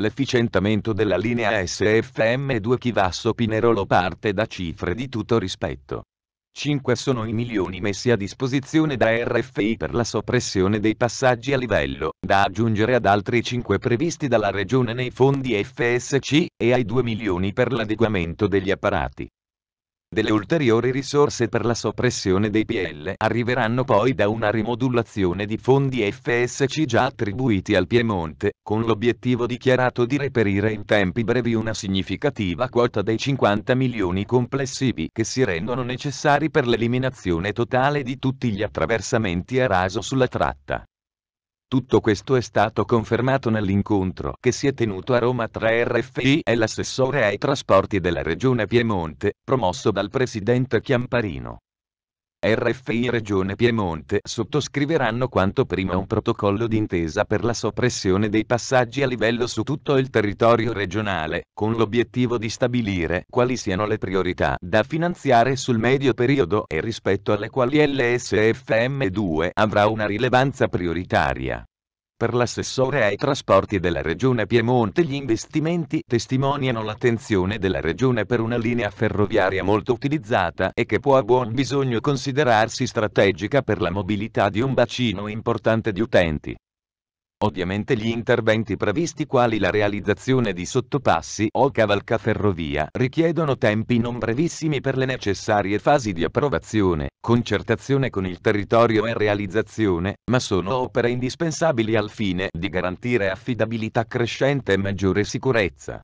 l'efficientamento della linea SFM2 Chivasso Pinerolo parte da cifre di tutto rispetto. 5 sono i milioni messi a disposizione da RFI per la soppressione dei passaggi a livello, da aggiungere ad altri 5 previsti dalla Regione nei fondi FSC, e ai 2 milioni per l'adeguamento degli apparati. Delle ulteriori risorse per la soppressione dei PL arriveranno poi da una rimodulazione di fondi FSC già attribuiti al Piemonte, con l'obiettivo dichiarato di reperire in tempi brevi una significativa quota dei 50 milioni complessivi che si rendono necessari per l'eliminazione totale di tutti gli attraversamenti a raso sulla tratta. Tutto questo è stato confermato nell'incontro che si è tenuto a Roma tra RFI e l'assessore ai trasporti della regione Piemonte, promosso dal presidente Chiamparino. RFI Regione Piemonte sottoscriveranno quanto prima un protocollo d'intesa per la soppressione dei passaggi a livello su tutto il territorio regionale, con l'obiettivo di stabilire quali siano le priorità da finanziare sul medio periodo e rispetto alle quali LSFM2 avrà una rilevanza prioritaria. Per l'assessore ai trasporti della Regione Piemonte gli investimenti testimoniano l'attenzione della Regione per una linea ferroviaria molto utilizzata e che può a buon bisogno considerarsi strategica per la mobilità di un bacino importante di utenti. Ovviamente gli interventi previsti quali la realizzazione di sottopassi o cavalcaferrovia richiedono tempi non brevissimi per le necessarie fasi di approvazione, concertazione con il territorio e realizzazione, ma sono opere indispensabili al fine di garantire affidabilità crescente e maggiore sicurezza.